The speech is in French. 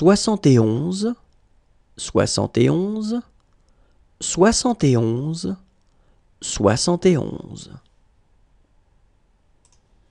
soixante-et-onze, soixante-et-onze, soixante-et-onze, soixante-et-onze.